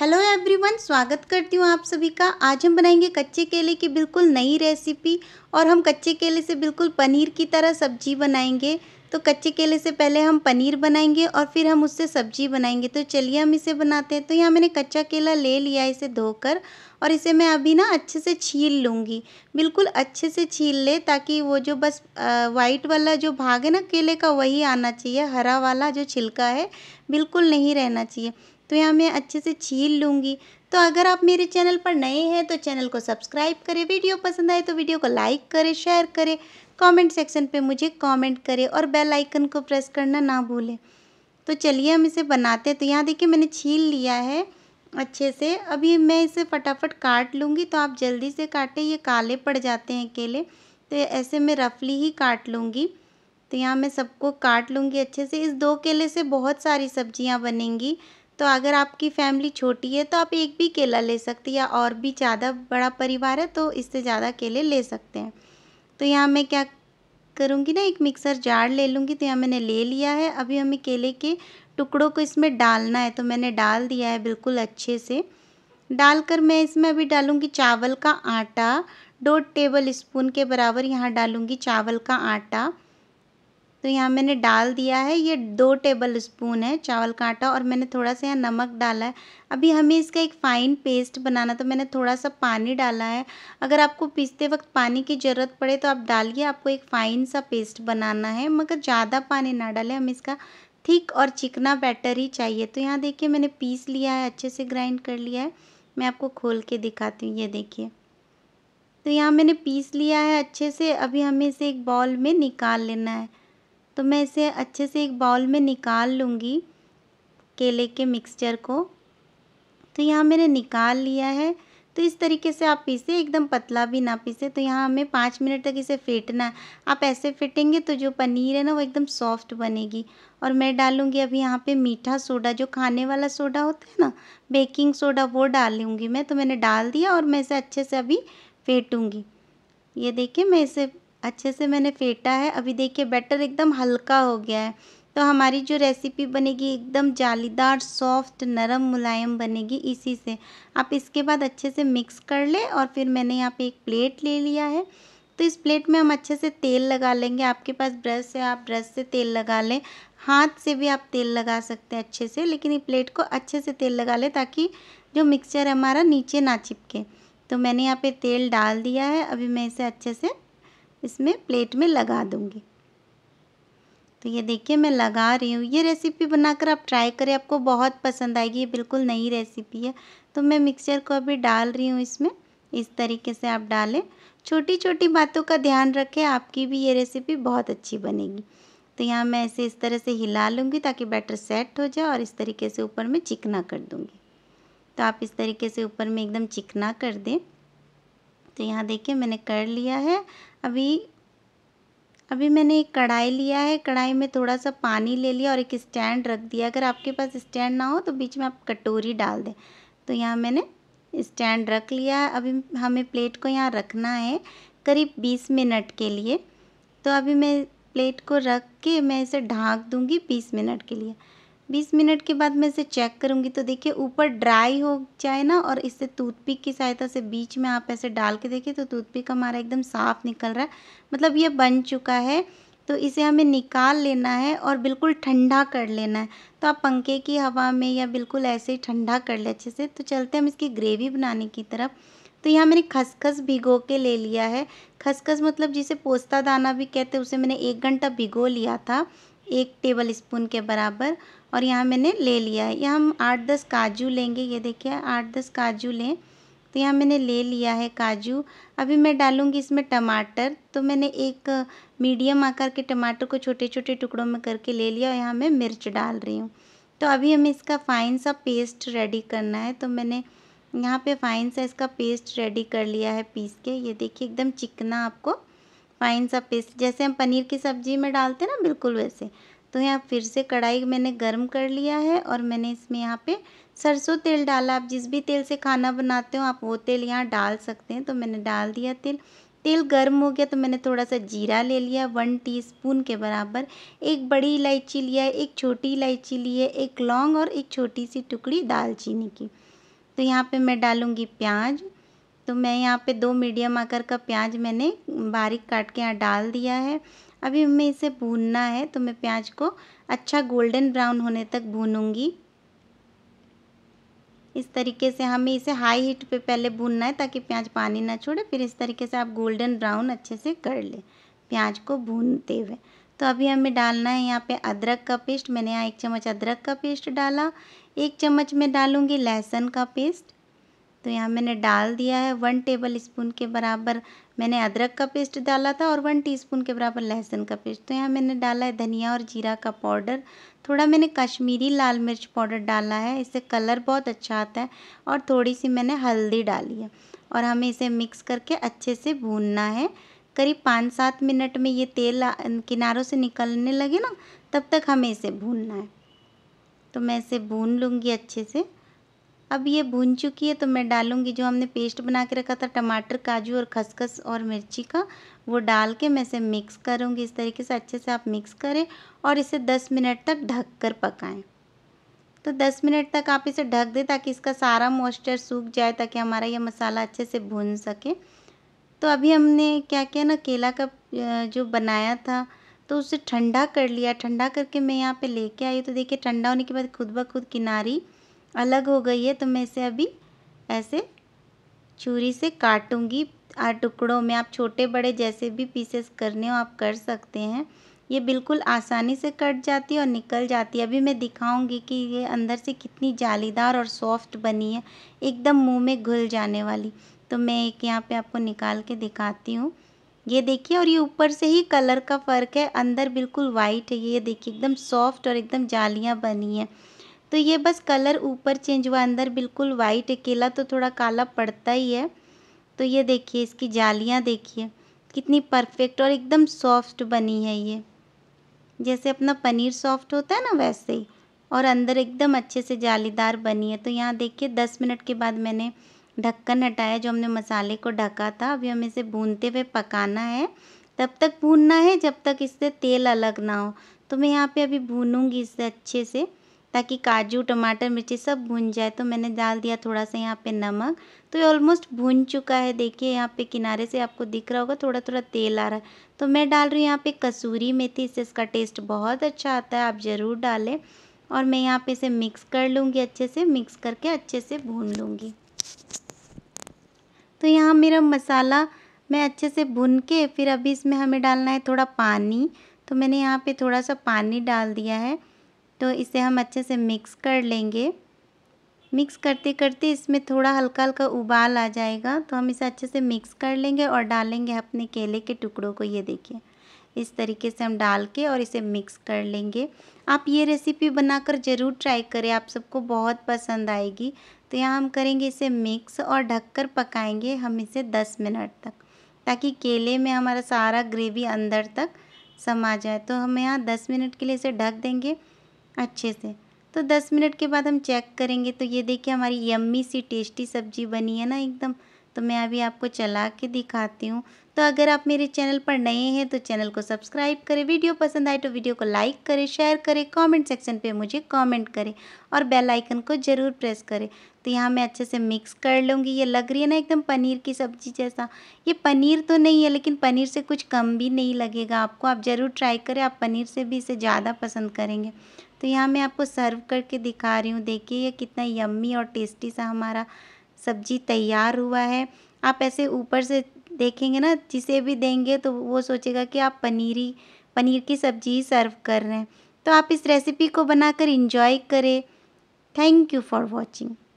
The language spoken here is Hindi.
हेलो एवरीवन स्वागत करती हूँ आप सभी का आज हम बनाएंगे कच्चे केले की बिल्कुल नई रेसिपी और हम कच्चे केले से बिल्कुल पनीर की तरह सब्जी बनाएंगे तो कच्चे केले से पहले हम पनीर बनाएंगे और फिर हम उससे सब्जी बनाएंगे तो चलिए हम इसे बनाते हैं तो यहाँ मैंने कच्चा केला ले लिया इसे धोकर और इसे मैं अभी ना अच्छे से छील लूँगी बिल्कुल अच्छे से छील ले ताकि वो जो बस वाइट वाला जो भाग है ना केले का वही आना चाहिए हरा वाला जो छिलका है बिल्कुल नहीं रहना चाहिए तो यहाँ मैं अच्छे से छील लूँगी तो अगर आप मेरे चैनल पर नए हैं तो चैनल को सब्सक्राइब करें वीडियो पसंद आए तो वीडियो को लाइक करें शेयर करें कमेंट सेक्शन पे मुझे कमेंट करें और बेल आइकन को प्रेस करना ना भूलें तो चलिए हम इसे बनाते हैं तो यहाँ देखिए मैंने छील लिया है अच्छे से अभी मैं इसे फटाफट काट लूँगी तो आप जल्दी से काटें ये काले पड़ जाते हैं केले तो ऐसे मैं रफली ही काट लूँगी तो यहाँ मैं सबको काट लूँगी अच्छे से इस दो केले से बहुत सारी सब्जियाँ बनेंगी तो अगर आपकी फैमिली छोटी है तो आप एक भी केला ले सकते या और भी ज़्यादा बड़ा परिवार है तो इससे ज़्यादा केले ले सकते हैं तो यहाँ मैं क्या करूँगी ना एक मिक्सर जार ले लूँगी तो यहाँ मैंने ले लिया है अभी हमें केले के टुकड़ों को इसमें डालना है तो मैंने डाल दिया है बिल्कुल अच्छे से डालकर मैं इसमें अभी डालूँगी चावल का आटा दो टेबल स्पून के बराबर यहाँ डालूँगी चावल का आटा तो यहाँ मैंने डाल दिया है ये दो टेबल स्पून है चावल का आटा और मैंने थोड़ा सा यहाँ नमक डाला है अभी हमें इसका एक फ़ाइन पेस्ट बनाना तो मैंने थोड़ा सा पानी डाला है अगर आपको पीसते वक्त पानी की ज़रूरत पड़े तो आप डालिए आपको एक फ़ाइन सा पेस्ट बनाना है मगर ज़्यादा पानी ना डालें हमें इसका थिक और चिकना बैटर ही चाहिए तो यहाँ देखिए मैंने पीस लिया है अच्छे से ग्राइंड कर लिया है मैं आपको खोल के दिखाती हूँ ये देखिए तो यहाँ मैंने पीस लिया है अच्छे से अभी हमें इसे एक बॉल में निकाल लेना है तो मैं इसे अच्छे से एक बाउल में निकाल लूँगी केले के मिक्सचर को तो यहाँ मैंने निकाल लिया है तो इस तरीके से आप पीसे एकदम पतला भी ना पीसे तो यहाँ हमें पाँच मिनट तक इसे फेंटना है आप ऐसे फेंटेंगे तो जो पनीर है ना वो एकदम सॉफ्ट बनेगी और मैं डालूँगी अभी यहाँ पे मीठा सोडा जो खाने वाला सोडा होता है ना बेकिंग सोडा वो डालूँगी मैं तो मैंने डाल दिया और मैं इसे अच्छे से अभी फेंटूँगी ये देखिए मैं इसे अच्छे से मैंने फेंटा है अभी देखिए बैटर एकदम हल्का हो गया है तो हमारी जो रेसिपी बनेगी एकदम जालीदार सॉफ्ट नरम मुलायम बनेगी इसी से आप इसके बाद अच्छे से मिक्स कर लें और फिर मैंने यहाँ पे एक प्लेट ले लिया है तो इस प्लेट में हम अच्छे से तेल लगा लेंगे आपके पास ब्रश है आप ब्रश से तेल लगा लें हाथ से भी आप तेल लगा सकते हैं अच्छे से लेकिन ये प्लेट को अच्छे से तेल लगा लें ताकि जो मिक्सचर है हमारा नीचे ना चिपके तो मैंने यहाँ पे तेल डाल दिया है अभी मैं इसे अच्छे से इसमें प्लेट में लगा दूँगी तो ये देखिए मैं लगा रही हूँ ये रेसिपी बनाकर आप ट्राई करें आपको बहुत पसंद आएगी ये बिल्कुल नई रेसिपी है तो मैं मिक्सचर को अभी डाल रही हूँ इसमें इस तरीके से आप डालें छोटी छोटी बातों का ध्यान रखें आपकी भी ये रेसिपी बहुत अच्छी बनेगी तो यहाँ मैं इसे इस तरह से हिला लूँगी ताकि बैटर सेट हो जाए और इस तरीके से ऊपर में चिकना कर दूँगी तो आप इस तरीके से ऊपर में एकदम चिकना कर दें तो यहाँ देखिए मैंने कर लिया है अभी अभी मैंने एक कढ़ाई लिया है कढ़ाई में थोड़ा सा पानी ले लिया और एक स्टैंड रख दिया अगर आपके पास स्टैंड ना हो तो बीच में आप कटोरी डाल दें तो यहाँ मैंने स्टैंड रख लिया है अभी हमें प्लेट को यहाँ रखना है करीब बीस मिनट के लिए तो अभी मैं प्लेट को रख के मैं इसे ढाँक दूँगी बीस मिनट के लिए बीस मिनट के बाद मैं इसे चेक करूँगी तो देखिए ऊपर ड्राई हो जाए ना और इससे टूथपिक की सहायता से बीच में आप ऐसे डाल के देखिए तो टूथपिक हमारा एकदम साफ़ निकल रहा है मतलब ये बन चुका है तो इसे हमें निकाल लेना है और बिल्कुल ठंडा कर लेना है तो आप पंखे की हवा में या बिल्कुल ऐसे ही ठंडा कर ले अच्छे से तो चलते हम इसकी ग्रेवी बनाने की तरफ तो यहाँ मैंने खसखस भिगो के ले लिया है खसखस मतलब जिसे पोस्ता दाना भी कहते हैं उसे मैंने एक घंटा भिगो लिया था एक टेबल स्पून के बराबर और यहाँ मैंने ले लिया है यहाँ हम आठ दस काजू लेंगे ये देखिए आठ दस काजू लें तो यहाँ मैंने ले लिया है काजू अभी मैं डालूँगी इसमें टमाटर तो मैंने एक मीडियम आकार के टमाटर को छोटे छोटे टुकड़ों में करके ले लिया और यहाँ मैं मिर्च डाल रही हूँ तो अभी हमें इसका फ़ाइन सा पेस्ट रेडी करना है तो मैंने यहाँ पे फ़ाइन सा इसका पेस्ट रेडी कर लिया है पीस के ये देखिए एकदम चिकना आपको फ़ाइन सा पेस्ट जैसे हम पनीर की सब्ज़ी में डालते हैं ना बिल्कुल वैसे तो यहाँ फिर से कढ़ाई मैंने गर्म कर लिया है और मैंने इसमें यहाँ पे सरसों तेल डाला आप जिस भी तेल से खाना बनाते हो आप वो तेल यहाँ डाल सकते हैं तो मैंने डाल दिया तेल तेल गर्म हो गया तो मैंने थोड़ा सा जीरा ले लिया वन टीस्पून के बराबर एक बड़ी इलायची लिया एक छोटी इलायची ली है एक लौंग और एक छोटी सी टुकड़ी दालचीनी की तो यहाँ पे मैं डालूँगी प्याज तो मैं यहाँ पे दो मीडियम आकर का प्याज मैंने बारीक काट के यहाँ डाल दिया है अभी हमें इसे भूनना है तो मैं प्याज को अच्छा गोल्डन ब्राउन होने तक भूनूंगी इस तरीके से हमें इसे हाई हीट पे पहले भूनना है ताकि प्याज पानी ना छोड़े फिर इस तरीके से आप गोल्डन ब्राउन अच्छे से कर लें प्याज को भूनते हुए तो अभी हमें डालना है यहाँ पे अदरक का पेस्ट मैंने यहाँ एक चम्मच अदरक का पेस्ट डाला एक चम्मच में डालूँगी लहसुन का पेस्ट तो यहाँ मैंने डाल दिया है वन टेबल स्पून के बराबर मैंने अदरक का पेस्ट डाला था और वन टीस्पून के बराबर लहसुन का पेस्ट तो यहाँ मैंने डाला है धनिया और जीरा का पाउडर थोड़ा मैंने कश्मीरी लाल मिर्च पाउडर डाला है इससे कलर बहुत अच्छा आता है और थोड़ी सी मैंने हल्दी डाली है और हमें इसे मिक्स करके अच्छे से भूनना है करीब पाँच सात मिनट में ये तेल किनारों से निकलने लगे ना तब तक हमें इसे भूनना है तो मैं इसे भून लूँगी अच्छे से अब ये भून चुकी है तो मैं डालूँगी जो हमने पेस्ट बना के रखा था टमाटर काजू और खसखस और मिर्ची का वो डाल के मैं इसे मिक्स करूँगी इस तरीके से अच्छे से आप मिक्स करें और इसे दस मिनट तक ढक कर पकाएँ तो दस मिनट तक आप इसे ढक दें ताकि इसका सारा मॉइस्चर सूख जाए ताकि हमारा ये मसाला अच्छे से भून सके तो अभी हमने क्या किया ना केला का जो बनाया था तो उसे ठंडा कर लिया ठंडा करके मैं यहाँ पे लेके आई तो देखिए ठंडा होने के बाद खुद ब खुद किनारी अलग हो गई है तो मैं इसे अभी ऐसे छुरी से काटूंगी टुकड़ों में आप छोटे बड़े जैसे भी पीसेस करने हो आप कर सकते हैं ये बिल्कुल आसानी से कट जाती है और निकल जाती है अभी मैं दिखाऊंगी कि ये अंदर से कितनी जालीदार और सॉफ्ट बनी है एकदम मुंह में घुल जाने वाली तो मैं एक यहाँ पे आपको निकाल के दिखाती हूँ ये देखिए और ये ऊपर से ही कलर का फ़र्क है अंदर बिल्कुल वाइट है ये देखिए एकदम सॉफ्ट और एकदम जालियाँ बनी है तो ये बस कलर ऊपर चेंज हुआ अंदर बिल्कुल वाइट अकेला तो थोड़ा काला पड़ता ही है तो ये देखिए इसकी जालियाँ देखिए कितनी परफेक्ट और एकदम सॉफ्ट बनी है ये जैसे अपना पनीर सॉफ्ट होता है ना वैसे ही और अंदर एकदम अच्छे से जालीदार बनी है तो यहाँ देखिए दस मिनट के बाद मैंने ढक्कन हटाया जो हमने मसाले को ढका था अभी हमें इसे भूनते हुए पकाना है तब तक भूनना है जब तक इससे तेल अलग ना हो तो मैं यहाँ पे अभी भूनूंगी इसे अच्छे से ताकि काजू टमाटर मिर्ची सब भुन जाए तो मैंने डाल दिया थोड़ा सा यहाँ पे नमक तो ये ऑलमोस्ट भुन चुका है देखिए यहाँ पे किनारे से आपको दिख रहा होगा थोड़ा थोड़ा तेल आ रहा है तो मैं डाल रही हूँ यहाँ पे कसूरी मेथी इससे इसका टेस्ट बहुत अच्छा आता है आप ज़रूर डालें और मैं यहाँ पर इसे मिक्स कर लूँगी अच्छे से मिक्स करके अच्छे से भून लूँगी तो यहाँ मेरा मसाला मैं अच्छे से भून के फिर अभी इसमें हमें डालना है थोड़ा पानी तो मैंने यहाँ पे थोड़ा सा पानी डाल दिया है तो इसे हम अच्छे से मिक्स कर लेंगे मिक्स करते करते इसमें थोड़ा हल्का हल्का उबाल आ जाएगा तो हम इसे अच्छे से मिक्स कर लेंगे और डालेंगे अपने केले के टुकड़ों को ये देखिए इस तरीके से हम डाल के और इसे मिक्स कर लेंगे आप ये रेसिपी बनाकर ज़रूर ट्राई करें आप सबको बहुत पसंद आएगी तो यहाँ हम करेंगे इसे मिक्स और ढककर पकाएंगे हम इसे दस मिनट तक ताकि केले में हमारा सारा ग्रेवी अंदर तक समा जाए तो हम यहाँ दस मिनट के लिए इसे ढक देंगे अच्छे से तो दस मिनट के बाद हम चेक करेंगे तो ये देखिए हमारी यम्मी सी टेस्टी सब्जी बनी है ना एकदम तो मैं अभी आपको चला के दिखाती हूँ तो अगर आप मेरे चैनल पर नए हैं तो चैनल को सब्सक्राइब करें वीडियो पसंद आए तो वीडियो को लाइक करें शेयर करें कमेंट सेक्शन पे मुझे कमेंट करें और बेल आइकन को ज़रूर प्रेस करें तो यहाँ मैं अच्छे से मिक्स कर लूँगी ये लग रही है ना एकदम पनीर की सब्ज़ी जैसा ये पनीर तो नहीं है लेकिन पनीर से कुछ कम भी नहीं लगेगा आपको आप ज़रूर ट्राई करें आप पनीर से भी इसे ज़्यादा पसंद करेंगे तो यहाँ मैं आपको सर्व करके दिखा रही हूँ देखिए ये कितना यम्मी और टेस्टी सा हमारा सब्जी तैयार हुआ है आप ऐसे ऊपर से देखेंगे ना जिसे भी देंगे तो वो सोचेगा कि आप पनीरी पनीर की सब्जी ही सर्व कर रहे हैं तो आप इस रेसिपी को बनाकर इंजॉय करें थैंक यू फॉर वॉचिंग